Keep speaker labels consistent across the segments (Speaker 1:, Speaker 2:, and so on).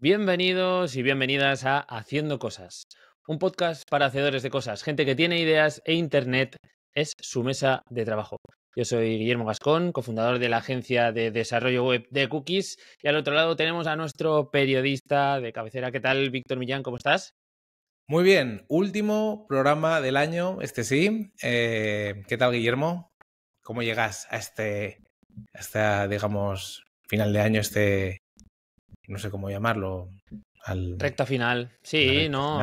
Speaker 1: Bienvenidos y bienvenidas a Haciendo Cosas, un podcast para hacedores de cosas, gente que tiene ideas e Internet es su mesa de trabajo. Yo soy Guillermo Gascón, cofundador de la agencia de desarrollo web de Cookies, y al otro lado tenemos a nuestro periodista de cabecera. ¿Qué tal, Víctor Millán? ¿Cómo estás? Muy bien, último
Speaker 2: programa del año, este sí. Eh, ¿Qué tal, Guillermo? ¿Cómo llegas a este, hasta, digamos, final de año, este, no sé
Speaker 1: cómo llamarlo. Al, recta final, sí, no.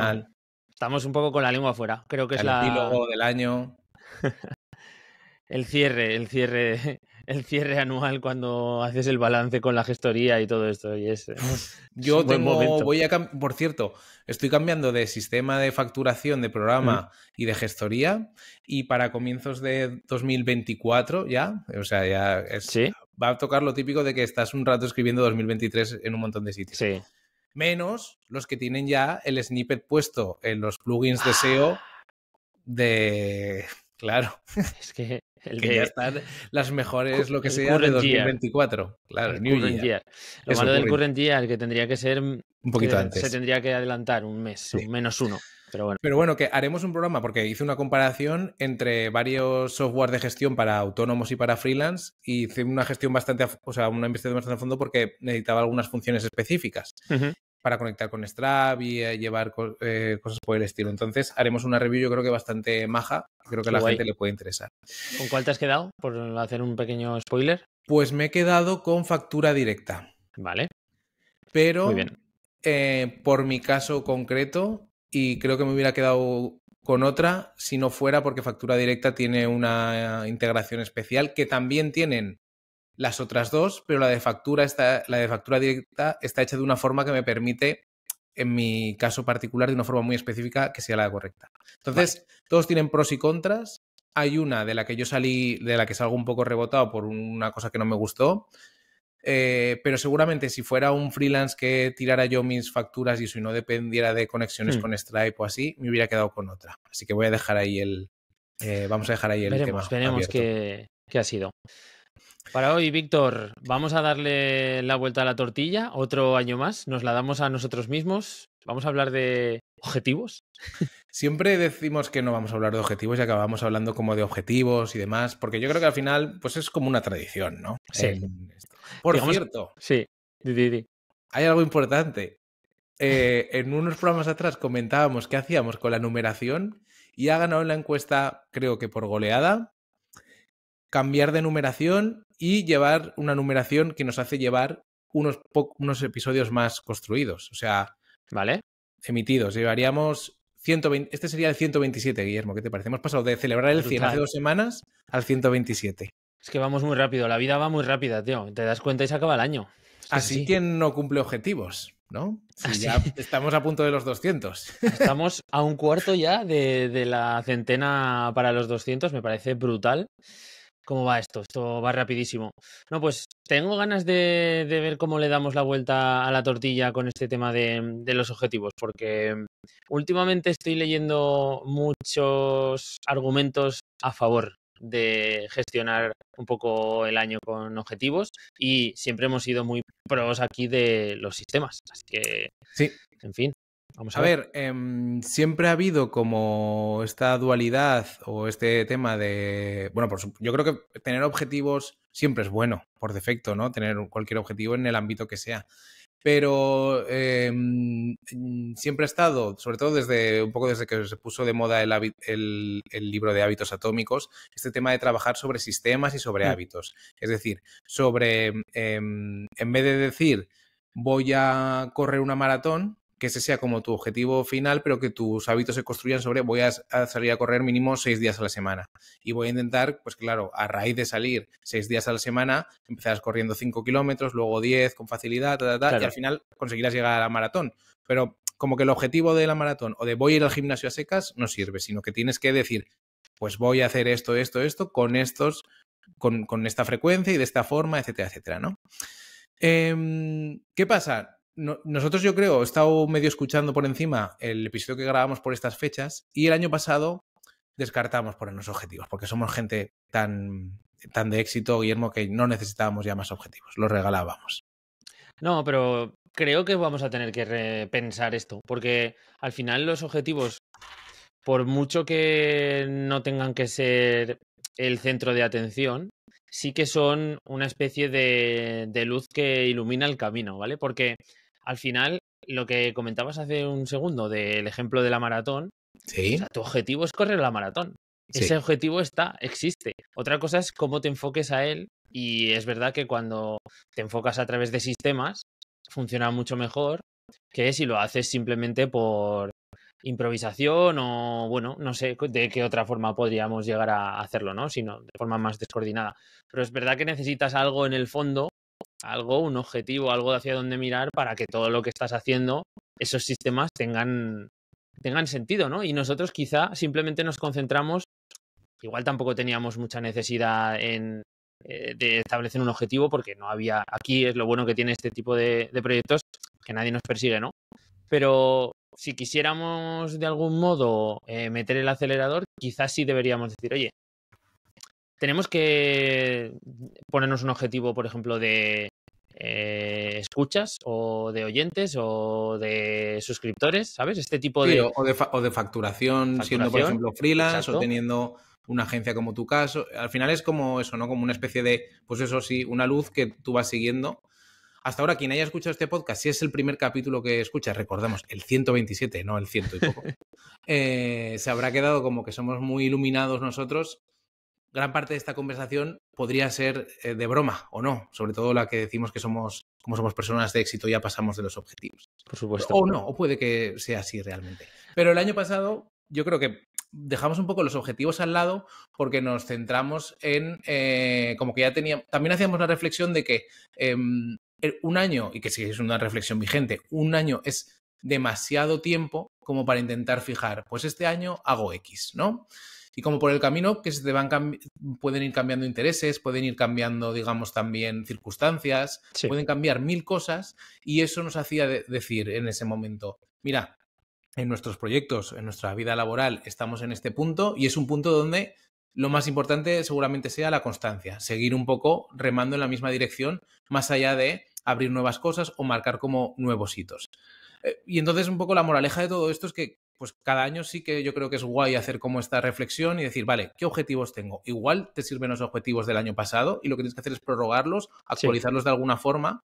Speaker 1: Estamos un poco con la lengua afuera, creo que es la... El del año. el cierre, el cierre el cierre anual cuando haces el balance con la gestoría y todo esto. Y es,
Speaker 2: Yo tengo, voy a, por cierto, estoy cambiando de sistema de facturación, de programa y de gestoría y para comienzos de 2024 ya, o sea, ya va a tocar lo típico de que estás un rato escribiendo 2023 en un montón de sitios. Sí. Menos los que tienen ya el snippet puesto en los plugins de SEO de... Claro. Es que el que ya están las mejores, lo que sea, de 2024. Claro, el New year. Lo malo del current year,
Speaker 1: que tendría que ser. Un poquito eh, antes. Se tendría que adelantar un mes, menos uno. Pero bueno. Pero bueno, que
Speaker 2: haremos un programa porque hice una comparación entre varios softwares de gestión para autónomos y para freelance y hice una gestión bastante, o sea, una investigación bastante a fondo porque necesitaba algunas funciones específicas para conectar con Strap y eh, llevar eh, cosas por el estilo. Entonces haremos una review yo creo que bastante maja, creo que a la gente le puede interesar.
Speaker 1: ¿Con cuál te has quedado? Por hacer
Speaker 2: un pequeño spoiler. Pues me he quedado con factura directa. Vale. Pero bien. Eh, por mi caso concreto, y creo que me hubiera quedado con otra si no fuera porque factura directa tiene una integración especial que también tienen las otras dos, pero la de factura está, la de factura directa está hecha de una forma que me permite, en mi caso particular, de una forma muy específica, que sea la correcta. Entonces, todos tienen pros y contras. Hay una de la que yo salí, de la que salgo un poco rebotado por una cosa que no me gustó. Eh, pero seguramente si fuera un freelance que tirara yo mis facturas y si no dependiera de conexiones hmm. con Stripe o así, me hubiera quedado con otra.
Speaker 1: Así que voy a dejar ahí el. Eh, vamos a dejar ahí el tema. Veremos qué ha sido. Para hoy, Víctor, vamos a darle la vuelta a la tortilla, otro año más, nos la damos a nosotros mismos, vamos a hablar de objetivos. Siempre
Speaker 2: decimos que no vamos a hablar de objetivos y acabamos hablando como de objetivos y demás, porque yo creo que al final pues es como una tradición, ¿no? Sí.
Speaker 1: por cierto.
Speaker 2: Sí, Hay algo importante. Eh, en unos programas atrás comentábamos qué hacíamos con la numeración y ha ganado la encuesta, creo que por goleada, cambiar de numeración y llevar una numeración que nos hace llevar unos, unos episodios más construidos, o sea, ¿vale? Emitidos. Llevaríamos 120, este sería el 127, Guillermo, ¿qué te parece? Hemos pasado de celebrar el 100 hace dos semanas al 127. Es que
Speaker 1: vamos muy rápido, la vida va muy rápida, tío. Te das cuenta y se acaba el año. Así que no cumple objetivos, ¿no? ya estamos a punto de los 200. Estamos a un cuarto ya de, de la centena para los 200, me parece brutal. ¿Cómo va esto? Esto va rapidísimo. No, pues tengo ganas de, ver cómo le damos la vuelta a la tortilla con este tema de, los objetivos, porque últimamente estoy leyendo muchos argumentos a favor de gestionar un poco el año con objetivos y siempre hemos sido muy pros aquí de los sistemas. Así que,
Speaker 2: sí. en fin, Vamos a, ver, em, siempre ha habido como esta dualidad o este tema de, bueno, yo creo que tener objetivos siempre es bueno, por defecto, ¿no? Tener cualquier objetivo en el ámbito que sea. Pero em, siempre ha estado, sobre todo desde un poco desde que se puso de moda el, libro de hábitos atómicos, este tema de trabajar sobre sistemas y sobre mm. hábitos. Es decir, sobre, em, en vez de decir voy a correr una maratón, que ese sea como tu objetivo final, pero que tus hábitos se construyan sobre voy a, salir a correr mínimo seis días a la semana. Y voy a intentar, pues claro, a raíz de salir seis días a la semana, empezarás corriendo cinco kilómetros, luego diez con facilidad, y al final conseguirás llegar a la maratón. Pero como que el objetivo de la maratón o de voy a ir al gimnasio a secas no sirve, sino que tienes que decir, pues voy a hacer esto, esto, esto, con estos, con, esta frecuencia y de esta forma, etcétera, etcétera, ¿no? Em, ¿Qué pasa? nosotros yo creo, he estado medio escuchando por encima el episodio que grabamos por estas fechas y el año pasado descartamos los objetivos, porque somos gente tan, de éxito, Guillermo, que no necesitábamos ya más objetivos, los regalábamos.
Speaker 1: No, pero creo que vamos a tener que repensar esto, porque al final los objetivos, por mucho que no tengan que ser el centro de atención, sí que son una especie de, de luz que ilumina el camino, ¿vale? Porque al final, lo que comentabas hace un segundo del ejemplo de la maratón, tu objetivo es correr la maratón. Ese objetivo está, existe. Otra cosa es cómo te enfoques a él y es verdad que cuando te enfocas a través de sistemas funciona mucho mejor que si lo haces simplemente por improvisación o bueno, no sé de qué otra forma podríamos llegar a hacerlo, ¿no? Sino de forma más descoordinada. Pero es verdad que necesitas algo en el fondo algo, un objetivo, algo hacia dónde mirar para que todo lo que estás haciendo, esos sistemas tengan, tengan sentido, ¿no? Y nosotros quizá simplemente nos concentramos, igual tampoco teníamos mucha necesidad en, eh, de establecer un objetivo porque no había, aquí es lo bueno que tiene este tipo de, proyectos, que nadie nos persigue, ¿no? Pero si quisiéramos de algún modo eh, meter el acelerador, quizás sí deberíamos decir, oye, tenemos que ponernos un objetivo, por ejemplo, de eh, escuchas o de oyentes o de suscriptores, ¿sabes? Este tipo de...
Speaker 2: O de, facturación, siendo, por ejemplo, freelance o teniendo una agencia como tu caso. Al final es como eso, ¿no? Como una especie de, pues eso sí, una luz que tú vas siguiendo. Hasta ahora, quien haya escuchado este podcast, si es el primer capítulo que escuchas, recordemos, el 127, no el ciento y poco, eh, se habrá quedado como que somos muy iluminados nosotros gran parte de esta conversación podría ser eh, de broma o no, sobre todo la que decimos que somos, como somos personas de éxito, ya pasamos de los objetivos. Por supuesto. O no, o puede que sea así realmente. Pero el año pasado yo creo que dejamos un poco los objetivos al lado porque nos centramos en, eh, como que ya teníamos, también hacíamos la reflexión de que em, un año, y que si es una reflexión vigente, un año es demasiado tiempo como para intentar fijar, pues este año hago X, ¿no? y como por el camino que se van pueden ir cambiando intereses, pueden ir cambiando, digamos, también circunstancias, pueden cambiar mil cosas y eso nos hacía decir en ese momento, mira, en nuestros proyectos, en nuestra vida laboral, estamos en este punto y es un punto donde lo más importante seguramente sea la constancia, seguir un poco remando en la misma dirección, más allá de abrir nuevas cosas o marcar como nuevos hitos. Eh, y entonces un poco la moraleja de todo esto es que pues cada año sí que yo creo que es guay hacer como esta reflexión y decir, vale, ¿qué objetivos tengo? Igual te sirven los objetivos del año pasado y lo que tienes que hacer es prorrogarlos, actualizarlos de alguna forma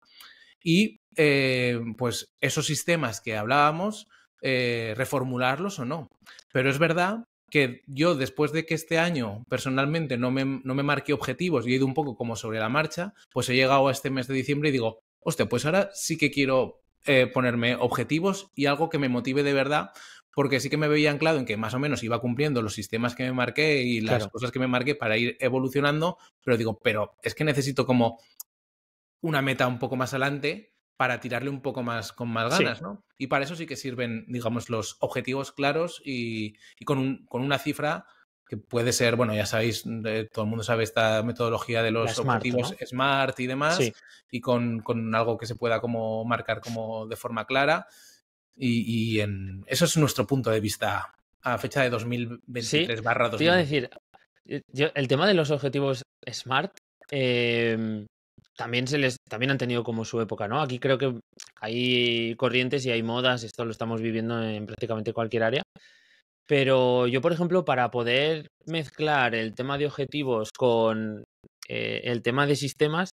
Speaker 2: y eh, pues esos sistemas que hablábamos, eh, reformularlos o no. Pero es verdad que yo después de que este año personalmente no me, no me marqué objetivos y he ido un poco como sobre la marcha, pues he llegado a este mes de diciembre y digo, hostia, pues ahora sí que quiero eh, ponerme objetivos y algo que me motive de verdad, porque sí que me veía anclado en que más o menos iba cumpliendo los sistemas que me marqué y las cosas que me marqué para ir evolucionando, pero digo, pero es que necesito como una meta un poco más adelante para tirarle un poco más con más ganas, ¿no? Y para eso sí que sirven, digamos, los objetivos claros y, con, con una cifra que puede ser, bueno, ya sabéis, mm, todo el mundo sabe esta metodología de los objetivos SMART y demás, y con, con, algo que se pueda como marcar como de forma clara. Y, en, eso es nuestro punto de vista a fecha de 2023 2023 barra Te iba a decir,
Speaker 1: eh, el tema de los objetivos SMART em, también, se les, también han tenido como su época, ¿no? Aquí creo que hay corrientes y hay modas, esto lo estamos viviendo en prácticamente cualquier área. Pero yo, por ejemplo, para poder mezclar el tema de objetivos con eh, el tema de sistemas,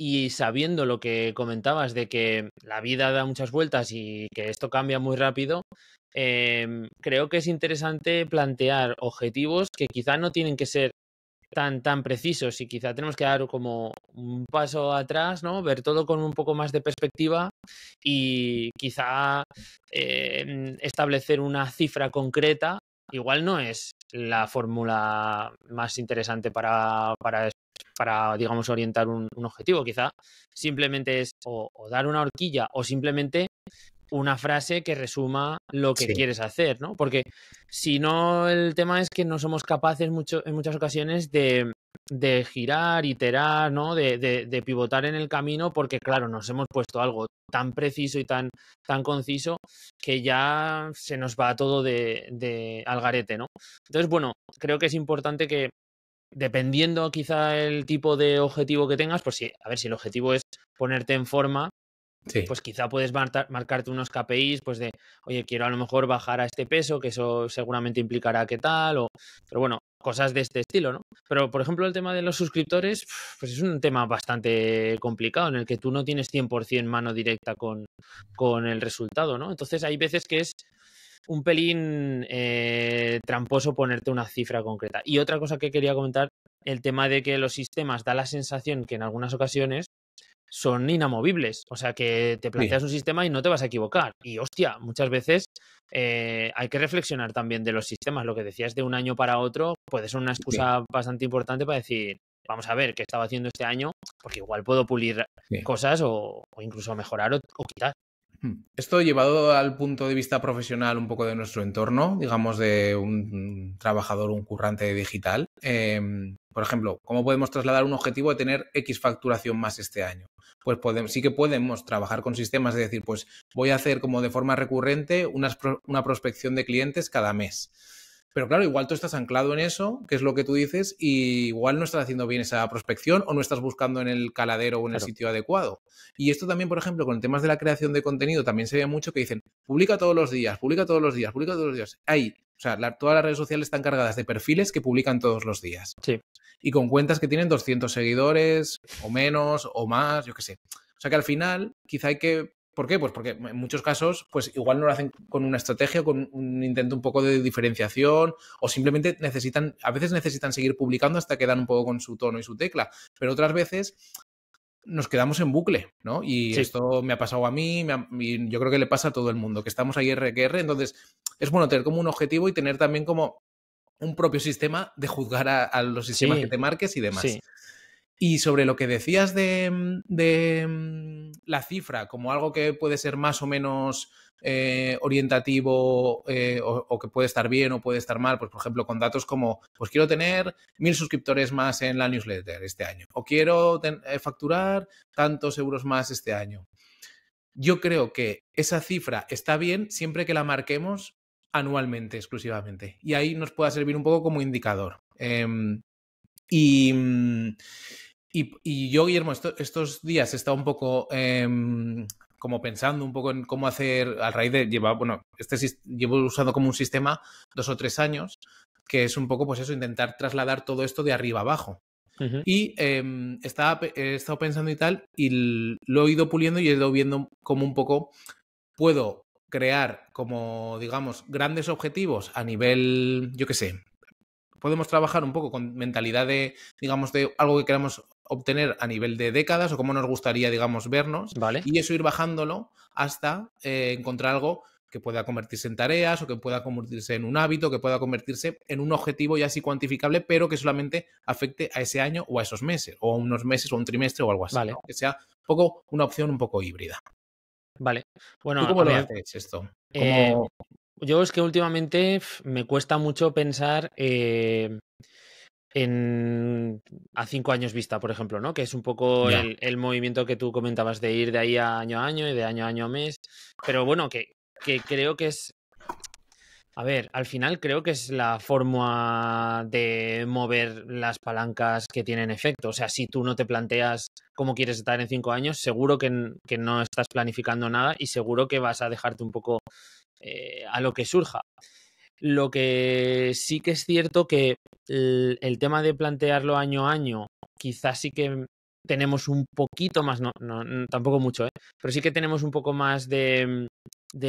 Speaker 1: y sabiendo lo que comentabas de que la vida da muchas vueltas y que esto cambia muy rápido, em, creo que es interesante plantear objetivos que quizá no tienen que ser tan, tan precisos y quizá tenemos que dar como un paso atrás, ¿no? Ver todo con un poco más de perspectiva y quizá em, establecer una cifra concreta. Igual no es la fórmula más interesante para, para para, digamos, orientar un, objetivo. Quizá simplemente es o, dar una horquilla o simplemente una frase que resuma lo que quieres hacer, ¿no? Porque si no, el tema es que no somos capaces en muchas ocasiones de, de girar, iterar, ¿no? De, pivotar en el camino, porque claro, nos hemos puesto algo tan preciso y tan, tan conciso que ya se nos va todo de, de al garete, ¿no? Entonces, bueno, creo que es importante que, dependiendo quizá el tipo de objetivo que tengas, pues si, a ver, si el objetivo es ponerte en forma, pues quizá puedes marcarte unos KPIs, pues de, oye, quiero a lo mejor bajar a este peso, que eso seguramente implicará qué tal, o, pero bueno, cosas de este estilo, ¿no? Pero, por ejemplo, el tema de los suscriptores, pues es un tema bastante complicado, en el que tú no tienes 100% mano directa con, con el resultado, ¿no? Entonces hay veces que es un pelín eh, tramposo ponerte una cifra concreta. Y otra cosa que quería comentar, el tema de que los sistemas da la sensación que en algunas ocasiones son inamovibles. O sea, que te planteas un sistema y no te vas a equivocar. Y hostia, muchas veces eh, hay que reflexionar también de los sistemas. Lo que decías de un año para otro puede ser una excusa bastante importante para decir, vamos a ver qué estaba haciendo este año, porque igual puedo pulir cosas o, incluso mejorar o,
Speaker 2: quitar. Hmm. Esto llevado al punto de vista profesional un poco de nuestro entorno, digamos de un trabajador, un currante digital, em, por ejemplo, ¿cómo podemos trasladar un objetivo de tener X facturación más este año? Pues podemos, sí que podemos trabajar con sistemas, es decir, pues voy a hacer como de forma recurrente una prospección de clientes cada mes. Pero claro, igual tú estás anclado en eso, que es lo que tú dices, y igual no estás haciendo bien esa prospección o no estás buscando en el caladero o en el sitio adecuado. Y esto también, por ejemplo, con temas de la creación de contenido, también se ve mucho que dicen, publica todos los días, publica todos los días, publica todos los días. Ahí, o sea, todas las redes sociales están cargadas de perfiles que publican todos los días. Sí. Y con cuentas que tienen 200 seguidores o menos o más, yo qué sé. O sea que al final quizá hay que ¿Por qué? Pues porque en muchos casos, pues igual no lo hacen con una estrategia, con un intento un poco de diferenciación, o simplemente necesitan, a veces necesitan seguir publicando hasta que dan un poco con su tono y su tecla, pero otras veces nos quedamos en bucle, ¿no? Y esto me ha pasado a mí, yo creo que le pasa a todo el mundo, que estamos ahí RQR, entonces es bueno tener como un objetivo y tener también como un propio sistema de juzgar a, los sistemas que te marques y demás. Y sobre lo que decías de, de la cifra como algo que puede ser más o menos eh, orientativo eh, o, que puede estar bien o puede estar mal, pues por ejemplo con datos como, pues quiero tener mil suscriptores más en la newsletter este año o quiero eh, facturar tantos euros más este año. Yo creo que esa cifra está bien siempre que la marquemos anualmente exclusivamente y ahí nos pueda servir un poco como indicador. Em, y, mm, y, yo, Guillermo, estos días he estado un poco em, como pensando un poco en cómo hacer, Al raíz de llevar, bueno, este llevo usando como un sistema dos o tres años, que es un poco, pues eso, intentar trasladar todo esto de arriba abajo. Y em, estaba, he estado pensando y tal, y lo he ido puliendo y he ido viendo cómo un poco puedo crear como, digamos, grandes objetivos a nivel, yo qué sé, podemos trabajar un poco con mentalidad de, digamos, de algo que queramos obtener a nivel de décadas o cómo nos gustaría, digamos, vernos. Y eso ir bajándolo hasta eh, encontrar algo que pueda convertirse en tareas o que pueda convertirse en un hábito, que pueda convertirse en un objetivo ya así cuantificable, pero que solamente afecte a ese año o a esos meses, o a unos meses o un trimestre o algo así. Que sea un poco una opción un poco híbrida.
Speaker 1: Vale. Bueno, ¿cómo lo haces esto? Eh, yo es que últimamente me cuesta mucho pensar eh, en, a cinco años vista, por ejemplo, ¿no? Que es un poco el, movimiento que tú comentabas de ir de ahí a año a año y de año a año a mes. Pero bueno, que, creo que es. A ver, al final creo que es la forma de mover las palancas que tienen efecto. O sea, si tú no te planteas cómo quieres estar en cinco años, seguro que, no estás planificando nada y seguro que vas a dejarte un poco eh, a lo que surja. Lo que sí que es cierto que el, tema de plantearlo año a año, quizás sí que tenemos un poquito más, no, no, tampoco mucho, ¿eh? pero sí que tenemos un poco más de,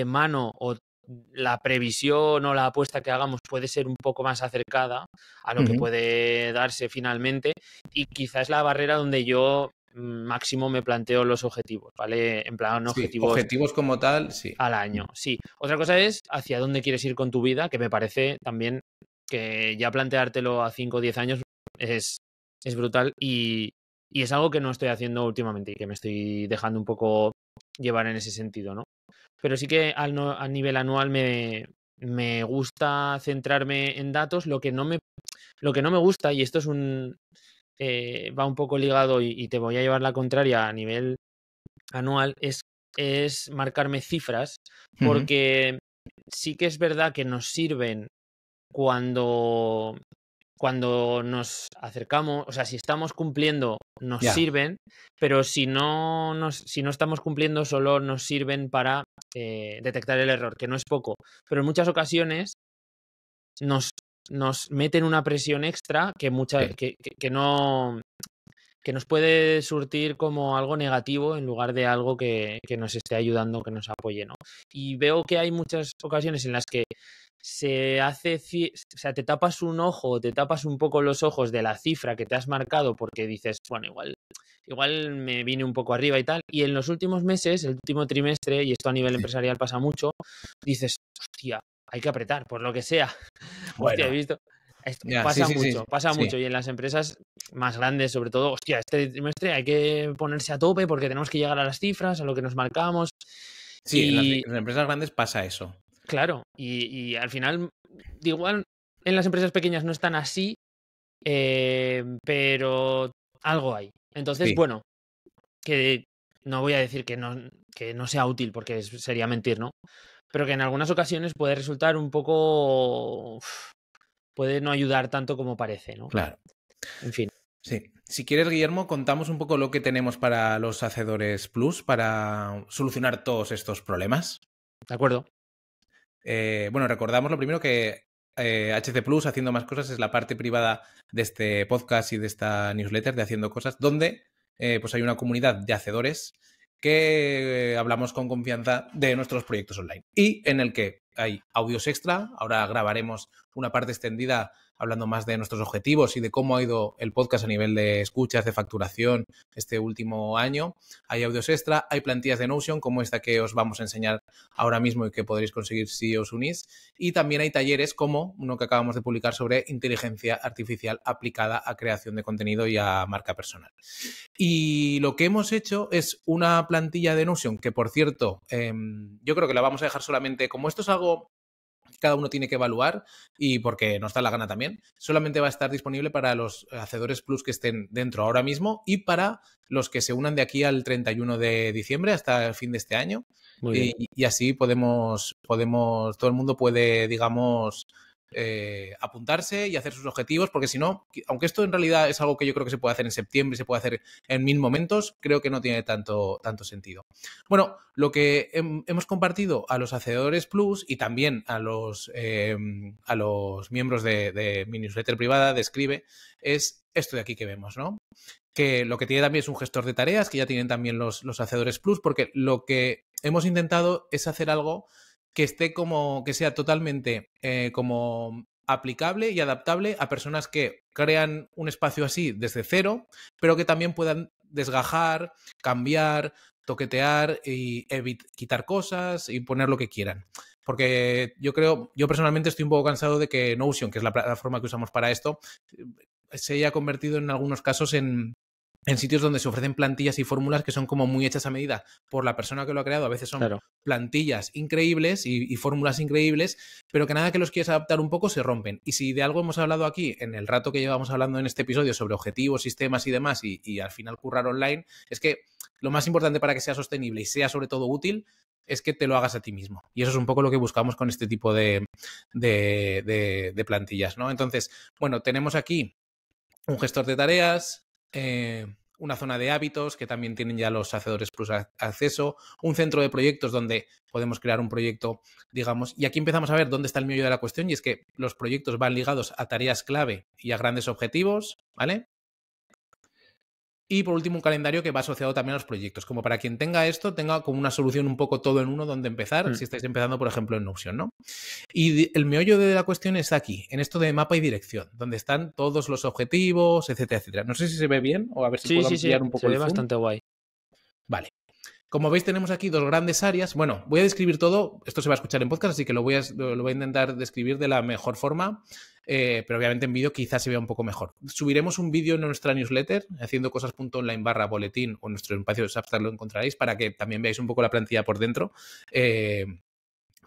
Speaker 1: mano o la previsión o la apuesta que hagamos puede ser un poco más acercada a lo que puede darse finalmente y quizás la barrera donde yo Mm, máximo me planteo los objetivos, ¿vale? En plan, objetivos. objetivos como tal, sí. Al año, sí. Otra cosa es hacia dónde quieres ir con tu vida, que me parece también que ya planteártelo a 5 o 10 años es, es brutal y, es algo que no estoy haciendo últimamente y que me estoy dejando un poco llevar en ese sentido, ¿no? Pero sí que al a nivel anual me, me gusta centrarme en datos. Lo que no me, lo que no me gusta, y esto es un, eh, va un poco ligado y, te voy a llevar la contraria a nivel anual, es, es marcarme cifras, porque sí que es verdad que nos sirven cuando, cuando nos acercamos, o sea, si estamos cumpliendo, nos sirven, pero si no, nos, si no estamos cumpliendo, solo nos sirven para eh, detectar el error, que no es poco. Pero en muchas ocasiones nos nos meten una presión extra que, mucha, que, que, no que nos puede surtir como algo negativo en lugar de algo que, nos esté ayudando, que nos apoye, ¿no? Y veo que hay muchas ocasiones en las que se hace, o sea, te tapas un ojo, te tapas un poco los ojos de la cifra que te has marcado porque dices, bueno, igual, igual me vine un poco arriba y tal. Y en los últimos meses, el último trimestre, y esto a nivel empresarial pasa mucho, dices, hostia, hay que apretar, por lo que sea. Hostia, he visto. pasa mucho, pasa mucho. Y en las empresas más grandes, sobre todo, hostia, este trimestre hay que ponerse a tope porque tenemos que llegar a las cifras, a lo que nos marcamos. Sí, en, las,
Speaker 2: em, empresas grandes pasa eso.
Speaker 1: Claro, y, al final, igual en las empresas pequeñas no están así, eh, pero algo hay. Entonces, bueno, que no voy a decir que no, que no sea útil porque sería mentir, ¿no? pero que en algunas ocasiones puede resultar un poco... puede no ayudar tanto como parece, ¿no? Claro.
Speaker 2: En fin. Sí. Si quieres, Guillermo, contamos un poco lo que tenemos para los Hacedores Plus para solucionar todos estos problemas. De acuerdo. Eh, bueno, recordamos lo primero que HC eh, Plus, Haciendo Más Cosas, es la parte privada de este podcast y de esta newsletter de Haciendo Cosas, donde eh, pues hay una comunidad de hacedores que eh, hablamos con confianza de nuestros proyectos online y en el que hay audios extra. Ahora grabaremos una parte extendida hablando más de nuestros objetivos y de cómo ha ido el podcast a nivel de escuchas, de facturación este último año. Hay audios extra, hay plantillas de Notion como esta que os vamos a enseñar ahora mismo y que podréis conseguir si os unís. Y también hay talleres como uno que acabamos de publicar sobre inteligencia artificial aplicada a creación de contenido y a marca personal. Y lo que hemos hecho es una plantilla de Notion que, por cierto, em, yo creo que la vamos a dejar solamente como esto es algo cada uno tiene que evaluar y porque nos da la gana también, solamente va a estar disponible para los hacedores Plus que estén dentro ahora mismo y para los que se unan de aquí al 31 de diciembre hasta el fin de este año. Y, y, así podemos, podemos, todo el mundo puede, digamos, eh, apuntarse y hacer sus objetivos, porque si no, aunque esto en realidad es algo que yo creo que se puede hacer en septiembre, se puede hacer en mil momentos, creo que no tiene tanto, tanto sentido. Bueno, lo que hemos compartido a los hacedores Plus y también a los, em, a los miembros de, de newsletter privada, describe es esto de aquí que vemos, ¿no? Que lo que tiene también es un gestor de tareas, que ya tienen también los hacedores Plus, porque lo que hemos intentado es hacer algo que esté como, que sea totalmente eh, como aplicable y adaptable a personas que crean un espacio así desde cero, pero que también puedan desgajar, cambiar, toquetear y quitar cosas y poner lo que quieran. Porque yo creo, yo personalmente estoy un poco cansado de que Notion, que es la plataforma que usamos para esto, se haya convertido en algunos casos en, en sitios donde se ofrecen plantillas y fórmulas que son como muy hechas a medida por la persona que lo ha creado. A veces son plantillas increíbles y, fórmulas increíbles, pero que nada que los quieras adaptar un poco se rompen. Y si de algo hemos hablado aquí en el rato que llevamos hablando en este episodio sobre objetivos, sistemas y demás, y, al final currar online, es que lo más importante para que sea sostenible y sea sobre todo útil es que te lo hagas a ti mismo. Y eso es un poco lo que buscamos con este tipo de, de plantillas, ¿no? Entonces, bueno, tenemos aquí un gestor de tareas, eh, una zona de hábitos que también tienen ya los hacedores plus acceso, un centro de proyectos donde podemos crear un proyecto, digamos, y aquí empezamos a ver dónde está el medio de la cuestión y es que los proyectos van ligados a tareas clave y a grandes objetivos, ¿vale? Y por último, un calendario que va asociado también a los proyectos. Como para quien tenga esto, tenga como una solución un poco todo en uno donde empezar, mm. si estáis empezando, por ejemplo, en Notion, ¿no? Y el meollo de la cuestión es aquí, en esto de mapa y dirección, donde están todos los objetivos, etcétera, etcétera. No sé si se ve bien o a ver si puedo ampliar un poco se bastante guay. Vale. Como veis, tenemos aquí dos grandes áreas. Bueno, voy a describir todo. Esto se va a escuchar en podcast, así que lo voy a, voy a intentar describir de la mejor forma. Eh, pero obviamente en vídeo quizás se vea un poco mejor. Subiremos un vídeo en nuestra newsletter, haciendo cosas.online barra boletín o en nuestro espacio de Substack lo encontraréis para que también veáis un poco la plantilla por dentro. Eh,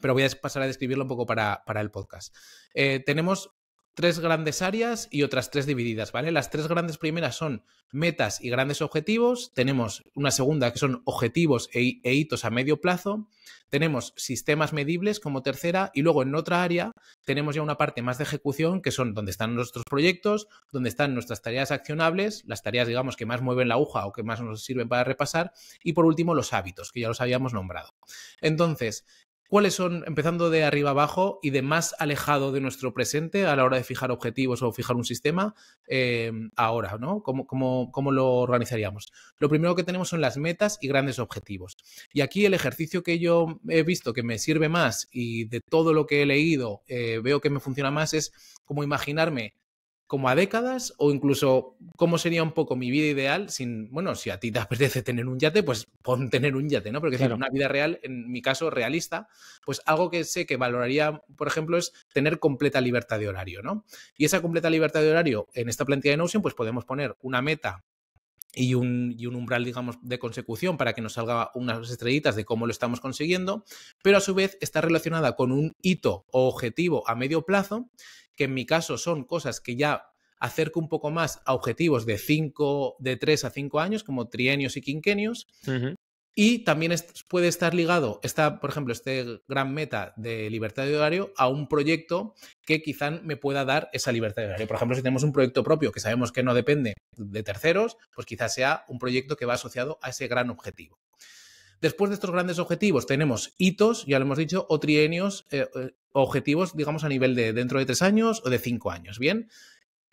Speaker 2: pero voy a pasar a describirlo un poco para, el podcast. Eh, tenemos tres grandes áreas y otras tres divididas, ¿vale? Las tres grandes primeras son metas y grandes objetivos, tenemos una segunda que son objetivos e, e, hitos a medio plazo, tenemos sistemas medibles como tercera y luego en otra área tenemos ya una parte más de ejecución que son donde están nuestros proyectos, donde están nuestras tareas accionables, las tareas digamos que más mueven la aguja o que más nos sirven para repasar y por último los hábitos que ya los habíamos nombrado. Entonces, ¿Cuáles son, empezando de arriba abajo y de más alejado de nuestro presente a la hora de fijar objetivos o fijar un sistema em, ahora? ¿no? ¿Cómo, lo organizaríamos? Lo primero que tenemos son las metas y grandes objetivos. Y aquí el ejercicio que yo he visto que me sirve más y de todo lo que he leído eh, veo que me funciona más es como imaginarme como a décadas o incluso cómo sería un poco mi vida ideal sin, bueno, si a ti te apetece tener un yate, pues pon tener un yate, ¿no? Porque una vida real, en mi caso realista, pues algo que sé que valoraría, por ejemplo, es tener completa libertad de horario, ¿no? Y esa completa libertad de horario en esta plantilla de Notion, pues podemos poner una meta y un, umbral, digamos, de consecución para que nos salga unas estrellitas de cómo lo estamos consiguiendo, pero a su vez está relacionada con un hito o objetivo a medio plazo, que en mi caso son cosas que ya acerco un poco más a objetivos de cinco de 3 a cinco años, como trienios y quinquenios, y también puede estar ligado, está, por ejemplo, este gran meta de libertad de horario a un proyecto que quizá me pueda dar esa libertad de horario. Por ejemplo, si tenemos un proyecto propio que sabemos que no depende de terceros, pues quizás sea un proyecto que va asociado a ese gran objetivo. Después de estos grandes objetivos tenemos hitos, ya lo hemos dicho, o trienios, eh, eh, objetivos, digamos, a nivel de dentro de tres años o de cinco años. Bien,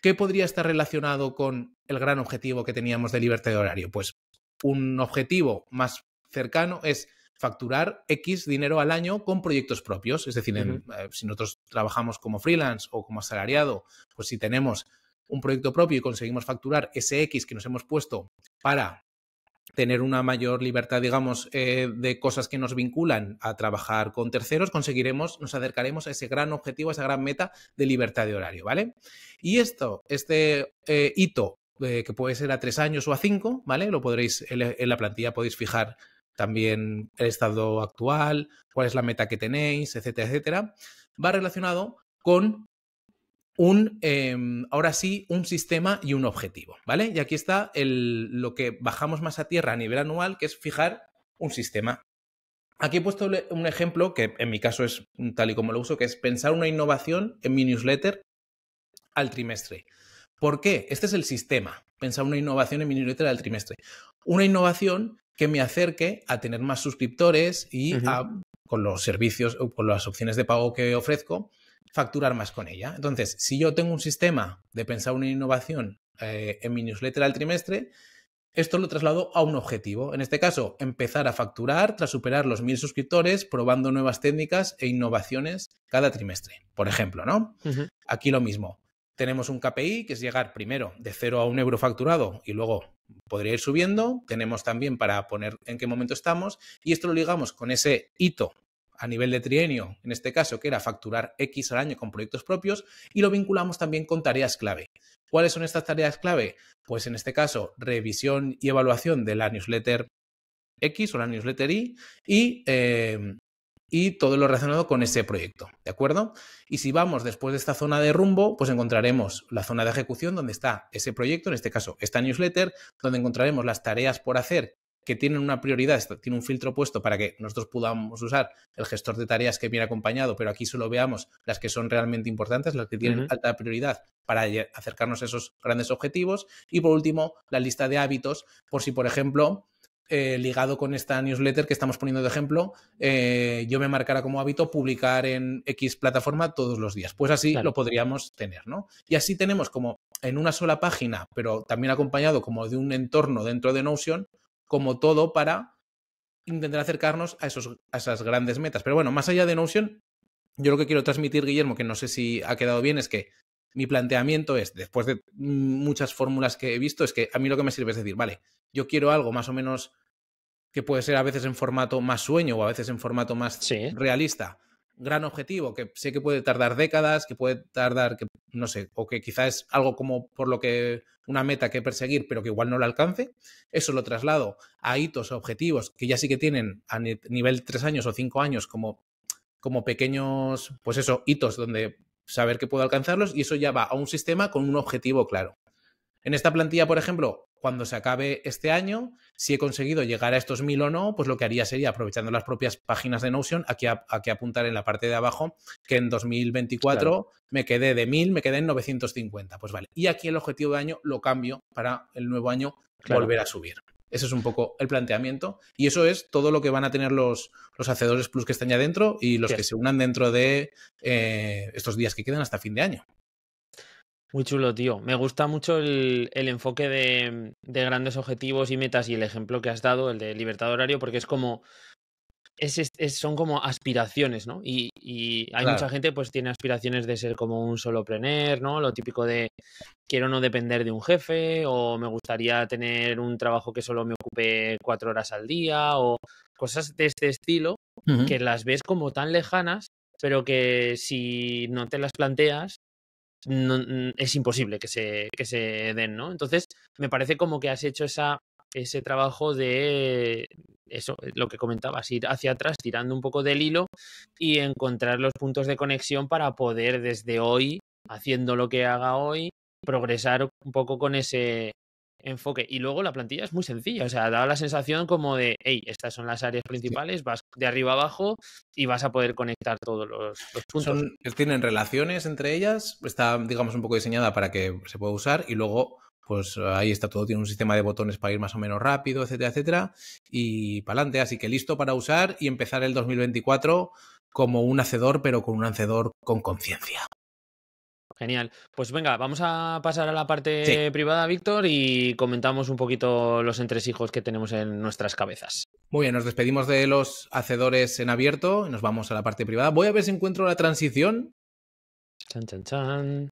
Speaker 2: ¿qué podría estar relacionado con el gran objetivo que teníamos de libertad de horario? Pues un objetivo más cercano es facturar X dinero al año con proyectos propios. Es decir, eh, si nosotros trabajamos como freelance o como asalariado, pues si tenemos un proyecto propio y conseguimos facturar ese X que nos hemos puesto para tener una mayor libertad, digamos, eh, de cosas que nos vinculan a trabajar con terceros, conseguiremos, nos acercaremos a ese gran objetivo, a esa gran meta de libertad de horario, ¿vale? Y esto, este eh, hito que puede ser a tres años o a cinco, ¿vale? Lo podréis, en la plantilla podéis fijar también el estado actual, cuál es la meta que tenéis, etcétera, etcétera, va relacionado con un, em, ahora sí, un sistema y un objetivo, ¿vale? Y aquí está lo que bajamos más a tierra a nivel anual, que es fijar un sistema. Aquí he puesto un ejemplo que en mi caso es tal y como lo uso, que es pensar una innovación en mi newsletter al trimestre. ¿Por qué? Este es el sistema. Pensar una innovación en mi newsletter al trimestre. Una innovación que me acerque a tener más suscriptores y a, con los servicios, o con las opciones de pago que ofrezco, facturar más con ella. Entonces, si yo tengo un sistema de pensar una innovación eh, en mi newsletter al trimestre, esto lo traslado a un objetivo. En este caso, empezar a facturar tras superar los mil suscriptores, probando nuevas técnicas e innovaciones cada trimestre, por ejemplo, ¿no? Aquí lo mismo tenemos un KPI que es llegar primero de 0 a 1 euro facturado y luego podría ir subiendo. Tenemos también para poner en qué momento estamos y esto lo ligamos con ese hito a nivel de trienio, en este caso, que era facturar X al año con proyectos propios, y lo vinculamos también con tareas clave. ¿Cuáles son estas tareas clave? Pues en este caso, revisión y evaluación de la newsletter X o la newsletter Y y eh, y todo lo relacionado con ese proyecto, ¿de acuerdo? Y si vamos después de esta zona de rumbo, pues encontraremos la zona de ejecución donde está ese proyecto, en este caso esta newsletter, donde encontraremos las tareas por hacer que tienen una prioridad, tiene un filtro puesto para que nosotros podamos usar el gestor de tareas que viene acompañado, pero aquí solo veamos las que son realmente importantes, las que tienen alta prioridad para acercarnos a esos grandes objetivos. Y por último, la lista de hábitos, por si, por ejemplo, eh, ligado con esta newsletter que estamos poniendo de ejemplo, eh, yo me marcará como hábito publicar en X plataforma todos los días. Pues así lo podríamos tener, ¿no? Y así tenemos como en una sola página, pero también acompañado como de un entorno dentro de Notion, como todo para intentar acercarnos a, esos, a esas grandes metas. Pero bueno, más allá de Notion, yo lo que quiero transmitir, Guillermo, que no sé si ha quedado bien, es que mi planteamiento es, después de muchas fórmulas que he visto, es que a mí lo que me sirve es decir, vale, yo quiero algo más o menos que puede ser a veces en formato más sueño o a veces en formato más realista. Gran objetivo, que sé que puede tardar décadas, que puede tardar, que no sé, o que quizás es algo como por lo que una meta que perseguir, pero que igual no la alcance. Eso lo traslado a hitos, objetivos que ya sí que tienen a nivel tres años o cinco años como, como pequeños, pues eso, hitos donde saber que puedo alcanzarlos y eso ya va a un sistema con un objetivo claro. En esta plantilla, por ejemplo, cuando se acabe este año, si he conseguido llegar a estos 1000 o no, pues lo que haría sería, aprovechando las propias páginas de Notion, aquí, apuntar en la parte de abajo que en 2024 me quedé de 1000, me quedé en 950. Pues vale. Y aquí el objetivo de año lo cambio para el nuevo año volver a subir. Ese es un poco el planteamiento. Y eso es todo lo que van a tener los, los hacedores plus que están ya dentro y los que se unan dentro de eh, estos días que quedan hasta fin de año.
Speaker 1: Muy chulo, tío. Me gusta mucho el, enfoque de, grandes objetivos y metas y el ejemplo que has dado, el de libertad horario, porque es como. Es, son como aspiraciones, ¿no? Y, hay mucha gente pues tiene aspiraciones de ser como un solopreneur, ¿no? Lo típico de quiero no depender de un jefe o me gustaría tener un trabajo que solo me ocupe cuatro horas al día o cosas de este estilo que las ves como tan lejanas, pero que si no te las planteas es imposible que se, que se den, ¿no? Entonces, me parece como que has hecho esa, ese trabajo de eso, eh, lo que comentabas, ir hacia atrás, tirando un poco del hilo y encontrar los puntos de conexión para poder desde hoy, haciendo lo que haga hoy, progresar un poco con ese, enfoque. Y luego la plantilla es muy sencilla, o sea, da la sensación como de, hey, estas son las áreas principales, vas de arriba abajo y vas a poder conectar todos los, puntos. tienen relaciones entre ellas,
Speaker 2: está, digamos, un poco diseñada para que se pueda usar y luego, pues ahí está todo, tiene un sistema de botones para ir más o menos rápido, etcétera, etcétera, y para adelante, así que listo para usar y empezar el 2024 como un hacedor, pero con un hacedor con conciencia.
Speaker 1: Genial. Pues venga, vamos a pasar a la parte privada, Víctor, y comentamos un poquito los entresijos que tenemos en nuestras cabezas. Muy bien, nos despedimos de los hacedores en
Speaker 2: abierto nos vamos a la parte privada. Voy a ver si encuentro la transición. Chan, chan, chan.